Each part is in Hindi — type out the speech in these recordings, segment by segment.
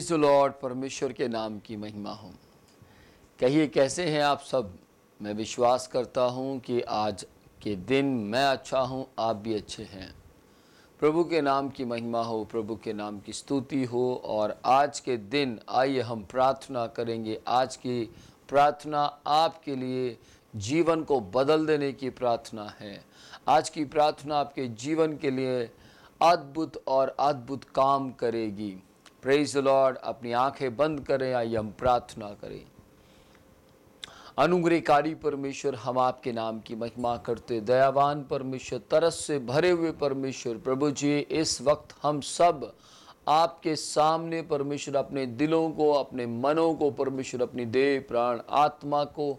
प्रेज लॉर्ड परमेश्वर के नाम की महिमा हो कहिए कैसे हैं आप सब मैं विश्वास करता हूँ कि आज के दिन मैं अच्छा हूँ आप भी अच्छे हैं प्रभु के नाम की महिमा हो प्रभु के नाम की स्तुति हो और आज के दिन आइए हम प्रार्थना करेंगे आज की प्रार्थना आपके लिए जीवन को बदल देने की प्रार्थना है आज की प्रार्थना आपके जीवन के लिए अद्भुत और अद्भुत काम करेगी प्रेज लॉर्ड अपनी आंखें बंद करें आइए हम प्रार्थना करें अनुग्रहकारी परमेश्वर हम आपके नाम की महिमा करते दयावान परमेश्वर तरस से भरे हुए परमेश्वर प्रभु जी इस वक्त हम सब आपके सामने परमेश्वर अपने दिलों को अपने मनों को परमेश्वर अपनी देह प्राण आत्मा को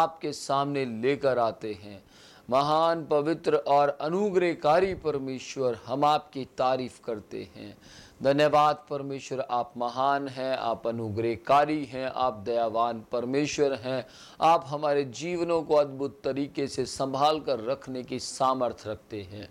आपके सामने लेकर आते हैं महान पवित्र और अनुग्रहकारी परमेश्वर हम आपकी तारीफ करते हैं धन्यवाद परमेश्वर आप महान हैं आप अनुग्रहकारी हैं आप दयावान परमेश्वर हैं आप हमारे जीवनों को अद्भुत तरीके से संभाल कर रखने की सामर्थ्य रखते हैं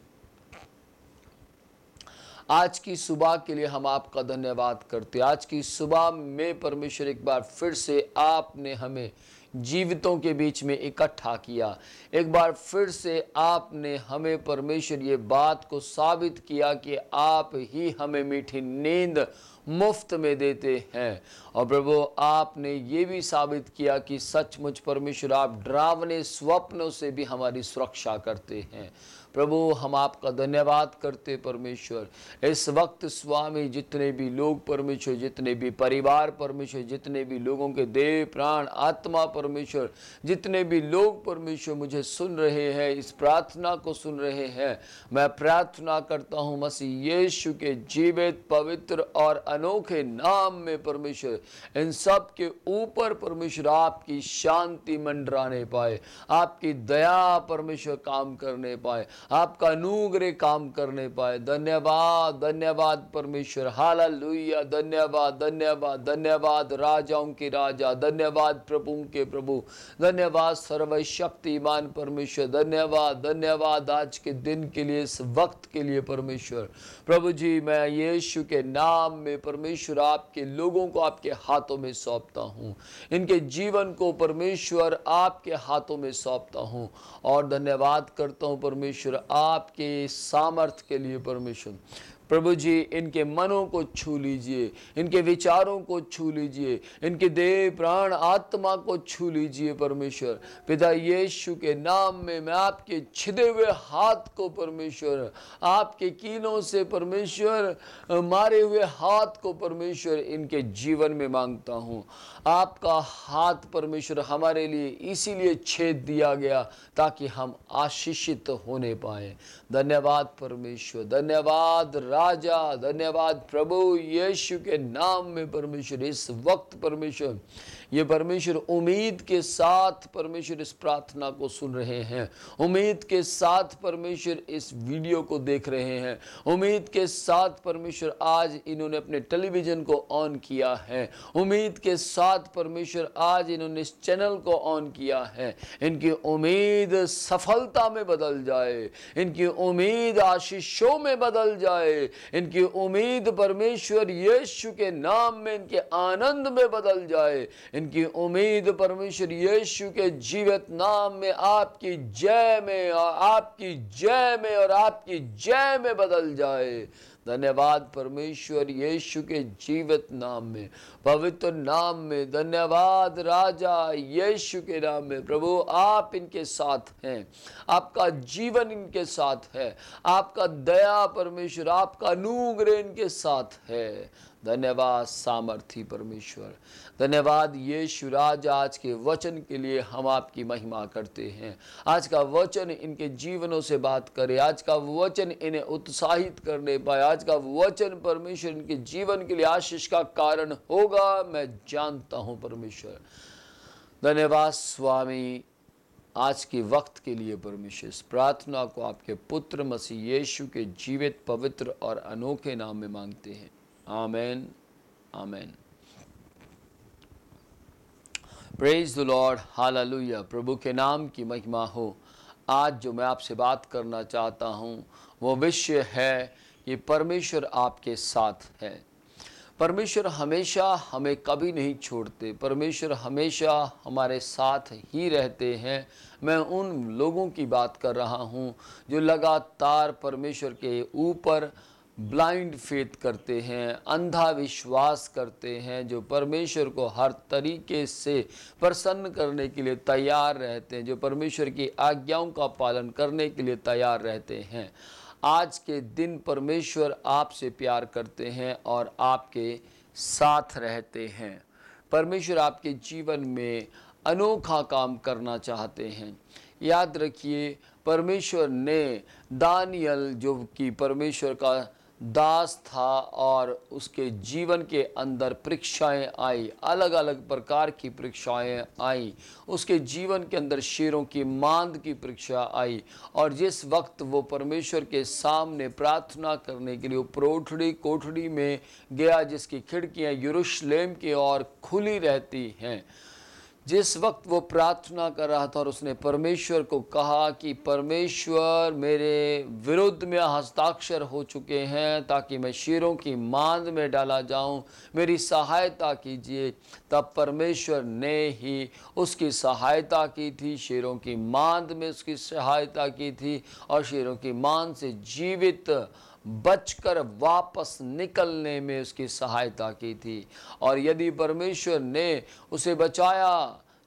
आज की सुबह के लिए हम आपका धन्यवाद करते आज की सुबह में परमेश्वर एक बार फिर से आपने हमें जीवितों के बीच में इकट्ठा किया एक बार फिर से आपने हमें परमेश्वर ये बात को साबित किया कि आप ही हमें मीठी नींद मुफ्त में देते हैं और प्रभु आपने ये भी साबित किया कि सचमुच परमेश्वर आप डरावने स्वप्नों से भी हमारी सुरक्षा करते हैं प्रभु हम आपका धन्यवाद करते परमेश्वर इस वक्त स्वामी जितने भी लोग परमेश्वर जितने भी परिवार परमेश्वर जितने भी लोगों के देह प्राण आत्मा परमेश्वर जितने भी लोग परमेश्वर मुझे सुन रहे हैं इस प्रार्थना को सुन रहे हैं मैं प्रार्थना करता हूँ मसीह यीशु के जीवित पवित्र और अनोखे नाम में परमेश्वर इन सब के ऊपर परमेश्वर आपकी शांति मंडराने पाए आपकी दया परमेश्वर काम करने पाए आपका अनुग्रह काम करने पाए धन्यवाद धन्यवाद परमेश्वर हाल लुया धन्यवाद धन्यवाद धन्यवाद राजाओं के राजा धन्यवाद प्रभु के प्रभु धन्यवाद सर्वशक्तिमान परमेश्वर धन्यवाद धन्यवाद आज के दिन के लिए इस वक्त के लिए परमेश्वर प्रभु जी मैं यीशु के नाम में परमेश्वर आपके लोगों को आपके हाथों में सौंपता हूँ इनके जीवन को परमेश्वर आपके हाथों में सौंपता हूँ और धन्यवाद करता हूँ परमेश्वर आपके सामर्थ के लिए परमेश्वर प्रभु जी इनके मनों को छू लीजिए इनके विचारों को छू लीजिए इनके देह प्राण आत्मा को छू लीजिए परमेश्वर पिता यीशु के नाम में मैं आपके छिदे हुए हाथ को परमेश्वर आपके कीनों से परमेश्वर मारे हुए हाथ को परमेश्वर इनके जीवन में मांगता हूँ आपका हाथ परमेश्वर हमारे लिए इसीलिए छेद दिया गया ताकि हम आशीषित होने पाए धन्यवाद परमेश्वर धन्यवाद राजा धन्यवाद प्रभु यीशु के नाम में परमेश्वर इस वक्त परमेश्वर ये परमेश्वर उम्मीद के साथ परमेश्वर इस प्रार्थना को सुन रहे हैं उम्मीद के साथ परमेश्वर इस वीडियो को देख रहे हैं उम्मीद के साथ परमेश्वर आज इन्होंने अपने टेलीविज़न को ऑन किया है उम्मीद के साथ परमेश्वर आज इन्होंने इस चैनल को ऑन किया है इनकी उम्मीद सफलता में बदल जाए इनकी उम्मीद आशीषों में बदल जाए इनकी उम्मीद परमेश्वर यीशु के नाम में इनके आनंद में बदल जाए इनकी उम्मीद परमेश्वर यीशु के जीवित नाम में आपकी जय में और आपकी जय में और आपकी जय में बदल जाए धन्यवाद परमेश्वर यीशु के जीवित नाम में पवित्र नाम में धन्यवाद राजा यीशु के नाम में प्रभु आप इनके साथ हैं आपका जीवन इनके साथ है आपका दया परमेश्वर आपका अनुग्रह इनके साथ है धन्यवाद सामर्थी परमेश्वर धन्यवाद ये शुराज आज के वचन के लिए हम आपकी महिमा करते हैं आज का वचन इनके जीवनों से बात करे आज का वचन इन्हें उत्साहित करने पाए आज का वचन परमेश्वर इनके जीवन के लिए आशीष का कारण होगा मैं जानता हूँ परमेश्वर धन्यवाद स्वामी आज के वक्त के लिए परमेश्वर इस प्रार्थना को आपके पुत्र मसीह यीशु के जीवित पवित्र और अनोखे नाम में मांगते हैं Amen. Amen. Praise the lord hallelujah प्रभु के नाम की महिमा हो आज जो मैं आपसे बात करना चाहता हूँ वो विषय है कि परमेश्वर आपके साथ है परमेश्वर हमेशा हमें कभी नहीं छोड़ते परमेश्वर हमेशा हमारे साथ ही रहते हैं मैं उन लोगों की बात कर रहा हूँ जो लगातार परमेश्वर के ऊपर ब्लाइंड फेथ करते हैं अंधा विश्वास करते हैं जो परमेश्वर को हर तरीके से प्रसन्न करने के लिए तैयार रहते हैं जो परमेश्वर की आज्ञाओं का पालन करने के लिए तैयार रहते हैं आज के दिन परमेश्वर आपसे प्यार करते हैं और आपके साथ रहते हैं परमेश्वर आपके जीवन में अनोखा काम करना चाहते हैं याद रखिए परमेश्वर ने दानियल जो कि परमेश्वर का दास था और उसके जीवन के अंदर परीक्षाएं आई अलग अलग प्रकार की परीक्षाएं आई उसके जीवन के अंदर शेरों की मांद की परीक्षा आई और जिस वक्त वो परमेश्वर के सामने प्रार्थना करने के लिए प्रोठड़ी कोठड़ी में गया जिसकी खिड़कियां यरूशलेम की ओर खुली रहती हैं जिस वक्त वो प्रार्थना कर रहा था और उसने परमेश्वर को कहा कि परमेश्वर मेरे विरुद्ध में हस्ताक्षर हो चुके हैं ताकि मैं शेरों की मांद में डाला जाऊं मेरी सहायता कीजिए तब परमेश्वर ने ही उसकी सहायता की थी शेरों की मांद में उसकी सहायता की थी और शेरों की मांद से जीवित बचकर वापस निकलने में उसकी सहायता की थी और यदि परमेश्वर ने उसे बचाया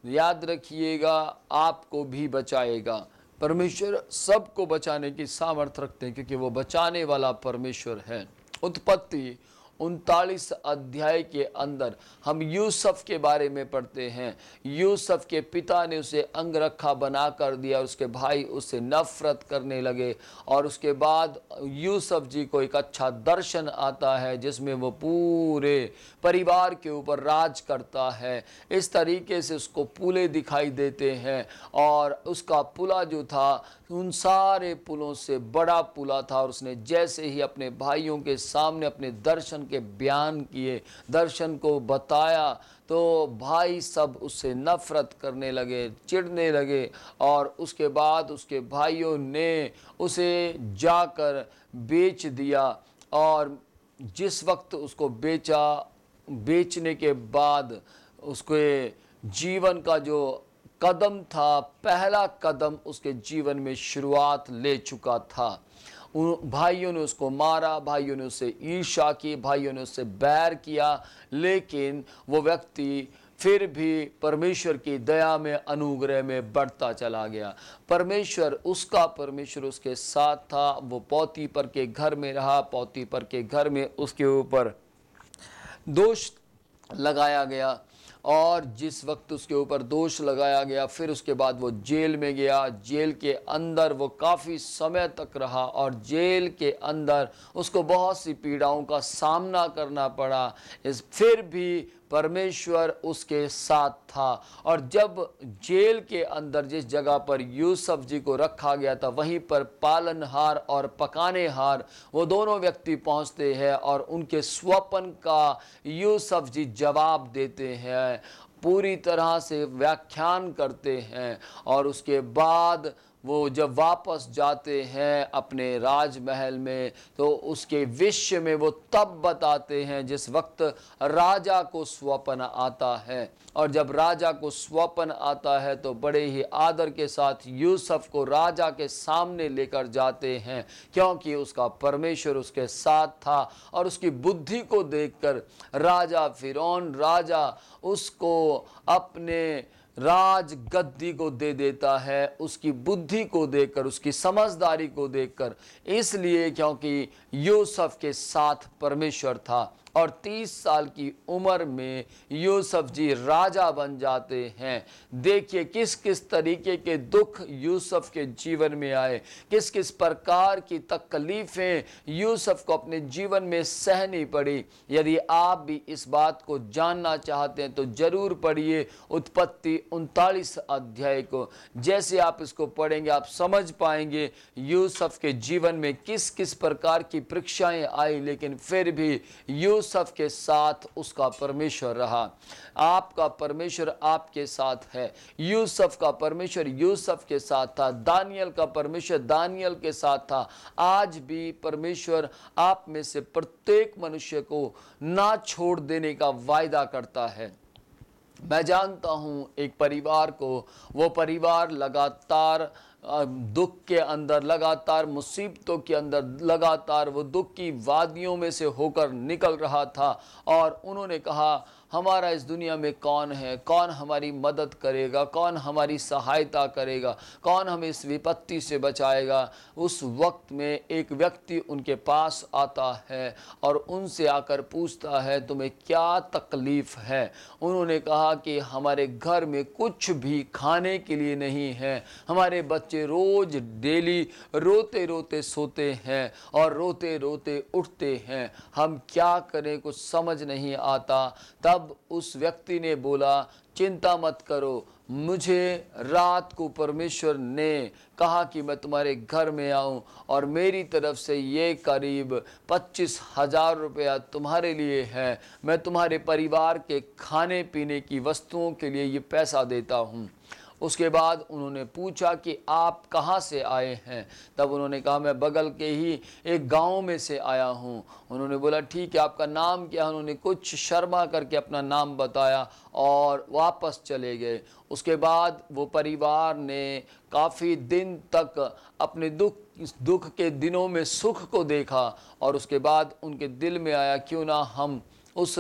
तो याद रखिएगा आपको भी बचाएगा परमेश्वर सबको बचाने की सामर्थ्य रखते हैं क्योंकि वो बचाने वाला परमेश्वर है उत्पत्ति उनतालीस अध्याय के अंदर हम यूसुफ के बारे में पढ़ते हैं यूसुफ के पिता ने उसे अंगरखा बना कर दिया उसके भाई उससे नफरत करने लगे और उसके बाद यूसुफ जी को एक अच्छा दर्शन आता है जिसमें वो पूरे परिवार के ऊपर राज करता है इस तरीके से उसको पुले दिखाई देते हैं और उसका पुला जो था उन सारे पुलों से बड़ा पुला था और उसने जैसे ही अपने भाइयों के सामने अपने दर्शन के बयान किए दर्शन को बताया तो भाई सब उससे नफ़रत करने लगे चिढ़ने लगे और उसके बाद उसके भाइयों ने उसे जाकर बेच दिया और जिस वक्त उसको बेचा बेचने के बाद उसके जीवन का जो कदम था पहला कदम उसके जीवन में शुरुआत ले चुका था भाइयों ने उसको मारा भाइयों ने उससे ईर्षा की भाइयों ने उससे बैर किया लेकिन वो व्यक्ति फिर भी परमेश्वर की दया में अनुग्रह में बढ़ता चला गया परमेश्वर उसका परमेश्वर उसके साथ था वो पौती पर के घर में रहा पौती पर के घर में उसके ऊपर दोष लगाया गया और जिस वक्त उसके ऊपर दोष लगाया गया फिर उसके बाद वो जेल में गया जेल के अंदर वो काफ़ी समय तक रहा और जेल के अंदर उसको बहुत सी पीड़ाओं का सामना करना पड़ा इस फिर भी परमेश्वर उसके साथ था और जब जेल के अंदर जिस जगह पर यूसुफ जी को रखा गया था वहीं पर पालनहार और पकाने हार वो दोनों व्यक्ति पहुंचते हैं और उनके स्वपन का यूसुफ जी जवाब देते हैं पूरी तरह से व्याख्यान करते हैं और उसके बाद वो जब वापस जाते हैं अपने राजमहल में तो उसके विश्व में वो तब बताते हैं जिस वक्त राजा को स्वप्न आता है और जब राजा को स्वप्न आता है तो बड़े ही आदर के साथ यूसुफ को राजा के सामने लेकर जाते हैं क्योंकि उसका परमेश्वर उसके साथ था और उसकी बुद्धि को देखकर राजा फिरौन राजा उसको अपने राज गद्दी को दे देता है उसकी बुद्धि को देकर उसकी समझदारी को देखकर इसलिए क्योंकि यूसुफ के साथ परमेश्वर था और 30 साल की उम्र में यूसुफ जी राजा बन जाते हैं देखिए किस किस तरीके के दुख यूसुफ के जीवन में आए किस किस प्रकार की तकलीफ़ें यूसुफ को अपने जीवन में सहनी पड़ी यदि आप भी इस बात को जानना चाहते हैं तो ज़रूर पढ़िए उत्पत्ति उनतालीस अध्याय को जैसे आप इसको पढ़ेंगे आप समझ पाएंगे यूसुफ के जीवन में किस किस प्रकार की परीक्षाएं आई लेकिन फिर भी यू यूसुफ के साथ उसका परमेश्वर रहा आपका परमेश्वर आपके साथ है यूसुफ का परमेश्वर यूसुफ के साथ था दानियल का परमेश्वर दानियल के साथ था आज भी परमेश्वर आप में से प्रत्येक मनुष्य को ना छोड़ देने का वायदा करता है मैं जानता हूँ एक परिवार को वो परिवार लगातार दुख के अंदर लगातार मुसीबतों के अंदर लगातार वो दुख की वादियों में से होकर निकल रहा था और उन्होंने कहा हमारा इस दुनिया में कौन है कौन हमारी मदद करेगा कौन हमारी सहायता करेगा कौन हमें इस विपत्ति से बचाएगा उस वक्त में एक व्यक्ति उनके पास आता है और उनसे आकर पूछता है तुम्हें क्या तकलीफ़ है उन्होंने कहा कि हमारे घर में कुछ भी खाने के लिए नहीं है हमारे बच्चे रोज़ डेली रोते रोते सोते हैं और रोते रोते उठते हैं हम क्या करें कुछ समझ नहीं आता तब तब उस व्यक्ति ने बोला चिंता मत करो मुझे रात को परमेश्वर ने कहा कि मैं तुम्हारे घर में आऊं और मेरी तरफ से ये करीब पच्चीस हजार रुपया तुम्हारे लिए है मैं तुम्हारे परिवार के खाने पीने की वस्तुओं के लिए ये पैसा देता हूँ उसके बाद उन्होंने पूछा कि आप कहाँ से आए हैं तब उन्होंने कहा मैं बगल के ही एक गांव में से आया हूँ उन्होंने बोला ठीक है आपका नाम क्या है उन्होंने कुछ शर्मा करके अपना नाम बताया और वापस चले गए उसके बाद वो परिवार ने काफ़ी दिन तक अपने दुख दुख के दिनों में सुख को देखा और उसके बाद उनके दिल में आया क्यों ना हम उस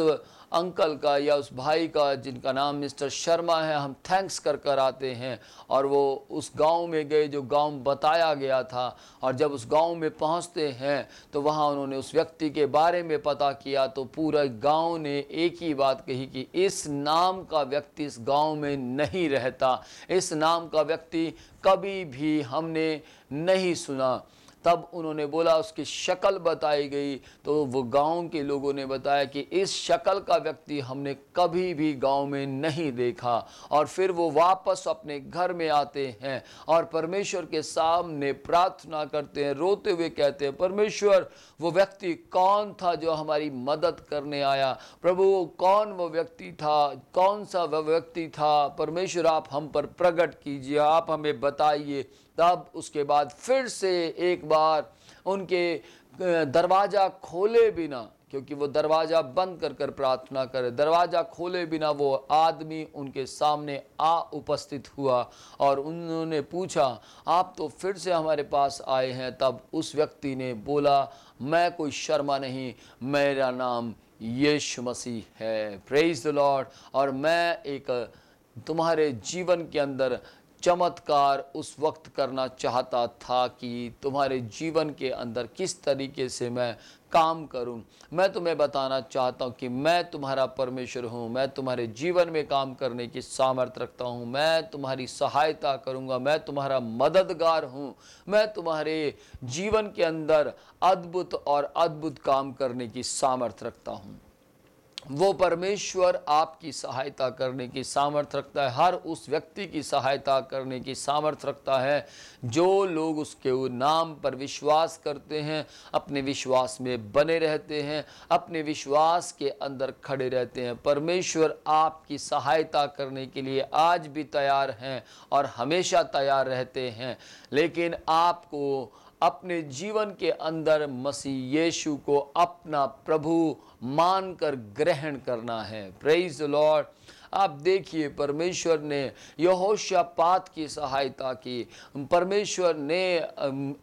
अंकल का या उस भाई का जिनका नाम मिस्टर शर्मा है हम थैंक्स कर कर आते हैं और वो उस गांव में गए जो गांव बताया गया था और जब उस गांव में पहुंचते हैं तो वहां उन्होंने उस व्यक्ति के बारे में पता किया तो पूरा गांव ने एक ही बात कही कि इस नाम का व्यक्ति इस गांव में नहीं रहता इस नाम का व्यक्ति कभी भी हमने नहीं सुना तब उन्होंने बोला उसकी शक्ल बताई गई तो वो गांव के लोगों ने बताया कि इस शक्ल का व्यक्ति हमने कभी भी गांव में नहीं देखा और फिर वो वापस अपने घर में आते हैं और परमेश्वर के सामने प्रार्थना करते हैं रोते हुए कहते हैं परमेश्वर वो व्यक्ति कौन था जो हमारी मदद करने आया प्रभु कौन वो व्यक्ति था कौन सा वह व्यक्ति था परमेश्वर आप हम पर प्रकट कीजिए आप हमें बताइए तब उसके बाद फिर से एक बार उनके दरवाज़ा खोले बिना क्योंकि वो दरवाज़ा बंद कर कर प्रार्थना करे दरवाज़ा खोले बिना वो आदमी उनके सामने आ उपस्थित हुआ और उन्होंने पूछा आप तो फिर से हमारे पास आए हैं तब उस व्यक्ति ने बोला मैं कोई शर्मा नहीं मेरा नाम यीशु मसीह है प्रेज द लॉर्ड और मैं एक तुम्हारे जीवन के अंदर चमत्कार उस वक्त करना चाहता था कि तुम्हारे जीवन के अंदर किस तरीके से मैं काम करूं मैं तुम्हें बताना चाहता हूं कि मैं तुम्हारा परमेश्वर हूं मैं तुम्हारे जीवन में काम करने की सामर्थ्य रखता हूं मैं तुम्हारी सहायता करूंगा मैं तुम्हारा मददगार हूं मैं तुम्हारे जीवन के अंदर अद्भुत और अद्भुत काम करने की सामर्थ्य रखता हूं वो परमेश्वर आपकी सहायता करने की सामर्थ्य रखता है हर उस व्यक्ति की सहायता करने की सामर्थ्य रखता है जो लोग उसके नाम पर विश्वास करते हैं अपने विश्वास में बने रहते हैं अपने विश्वास के अंदर खड़े रहते हैं परमेश्वर आपकी सहायता करने के लिए आज भी तैयार हैं और हमेशा तैयार रहते हैं लेकिन आपको अपने जीवन के अंदर मसीह यीशु को अपना प्रभु मानकर ग्रहण करना है प्रेज लॉर्ड आप देखिए परमेश्वर ने यहोशापात की सहायता की परमेश्वर ने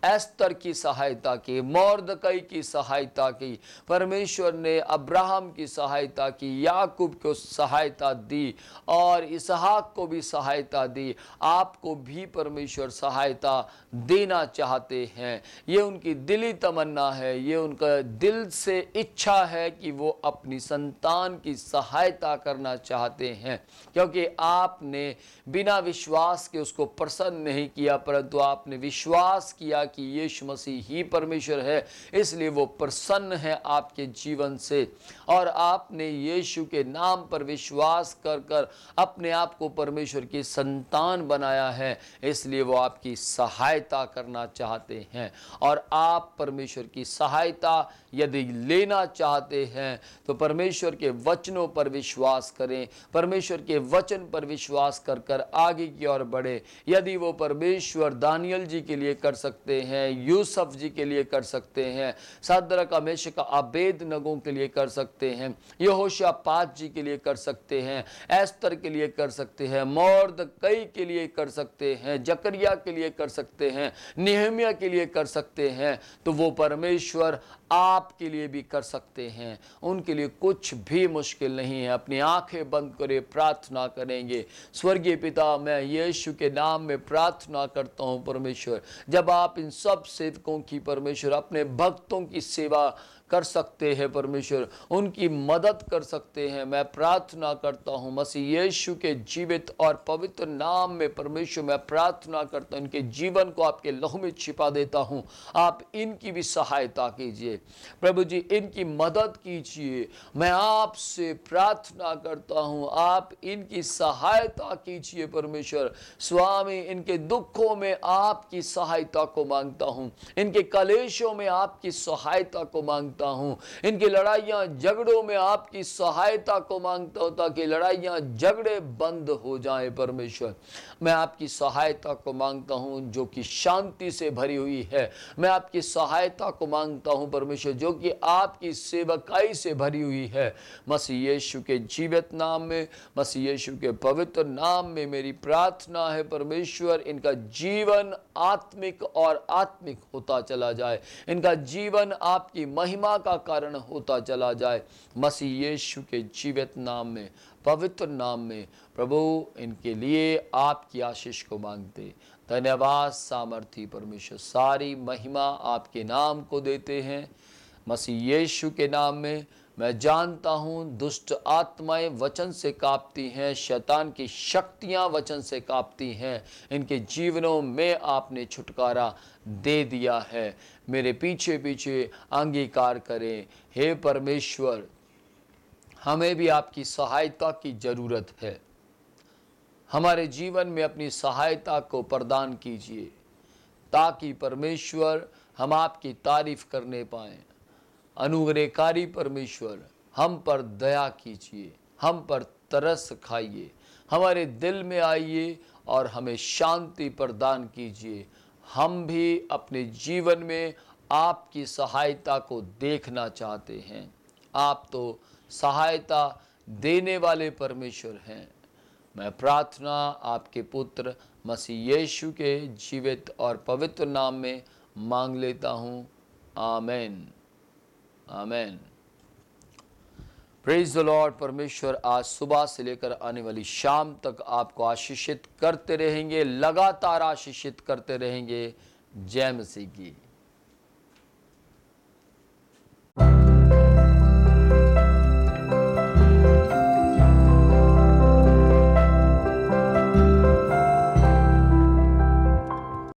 एस्तर की सहायता की मौर्दकई की सहायता की परमेश्वर ने अब्राहम की सहायता की याकूब को सहायता दी और इसहाक को भी सहायता दी आपको भी परमेश्वर सहायता देना चाहते हैं ये उनकी दिली तमन्ना है ये उनका दिल से इच्छा है कि वो अपनी संतान की सहायता करना चाहते हैं हैं क्योंकि आपने बिना विश्वास के उसको प्रसन्न नहीं किया परंतु आपने विश्वास किया कि यीशु मसीह ही परमेश्वर है इसलिए वो प्रसन्न है आपके जीवन से और आपने यीशु के नाम पर विश्वास कर कर अपने आप को परमेश्वर की संतान बनाया है इसलिए वो आपकी सहायता करना चाहते हैं और आप परमेश्वर की सहायता यदि लेना चाहते हैं तो परमेश्वर के वचनों पर विश्वास करें पर परमेश्वर के वचन पर विश्वास कर कर आगे की ओर बढ़े यदि वो परमेश्वर दानियल जी के लिए कर सकते हैं यूसुफ जी के लिए कर सकते हैं सदरक अमेश का आबेद नगों के लिए कर सकते हैं यहोशापात जी के लिए कर सकते हैं एस्तर के लिए कर सकते हैं मौर्द कई के लिए कर सकते हैं जकरिया के लिए कर सकते हैं निहमिया के लिए कर सकते हैं तो वो परमेश्वर आपके लिए भी कर सकते हैं उनके लिए कुछ भी मुश्किल नहीं है अपनी आंखें बंद करें प्रार्थना करेंगे स्वर्गीय पिता मैं यीशु के नाम में प्रार्थना करता हूँ परमेश्वर जब आप इन सब सेवकों की परमेश्वर अपने भक्तों की सेवा कर सकते हैं परमेश्वर उनकी मदद कर सकते हैं मैं प्रार्थना करता हूँ मसीह यीशु के जीवित और पवित्र नाम में परमेश्वर मैं प्रार्थना करता हूँ इनके जीवन को आपके लहू में छिपा देता हूँ आप इनकी भी सहायता कीजिए प्रभु जी इनकी मदद कीजिए मैं आपसे प्रार्थना करता हूँ आप इनकी सहायता कीजिए परमेश्वर स्वामी इनके दुखों में आपकी सहायता को मांगता हूँ इनके कलेशों में आपकी सहायता को मांग मांगता हूँ इनकी लड़ाइयाँ झगड़ों में आपकी सहायता को मांगता हूँ ताकि लड़ाइयाँ झगड़े बंद हो जाए परमेश्वर मैं आपकी सहायता को मांगता हूँ जो कि शांति से भरी हुई है मैं आपकी सहायता को मांगता हूँ परमेश्वर जो कि आपकी सेवकाई से भरी हुई है मसी यीशु के जीवित नाम में मसी यीशु के पवित्र नाम में मेरी प्रार्थना है परमेश्वर इनका जीवन आत्मिक और आत्मिक होता चला जाए इनका जीवन आपकी महिमा महिमा का कारण होता चला जाए मसीह यीशु के जीवित नाम में पवित्र नाम में प्रभु इनके लिए आपकी आशीष को मांगते धन्यवाद सामर्थ्य परमेश्वर सारी महिमा आपके नाम को देते हैं मसीह यीशु के नाम में मैं जानता हूँ दुष्ट आत्माएं वचन से कांपती हैं शैतान की शक्तियाँ वचन से कांपती हैं इनके जीवनों में आपने छुटकारा दे दिया है मेरे पीछे पीछे अंगीकार करें हे परमेश्वर हमें भी आपकी सहायता की ज़रूरत है हमारे जीवन में अपनी सहायता को प्रदान कीजिए ताकि परमेश्वर हम आपकी तारीफ़ करने पाएँ अनुग्रहकारी परमेश्वर हम पर दया कीजिए हम पर तरस खाइए हमारे दिल में आइए और हमें शांति प्रदान कीजिए हम भी अपने जीवन में आपकी सहायता को देखना चाहते हैं आप तो सहायता देने वाले परमेश्वर हैं मैं प्रार्थना आपके पुत्र मसीह यीशु के जीवित और पवित्र नाम में मांग लेता हूँ amen amen praise the lord परमेश्वर आज सुबह से लेकर आने वाली शाम तक आपको आशीषित करते रहेंगे लगातार आशीषित करते रहेंगे जय मसीह की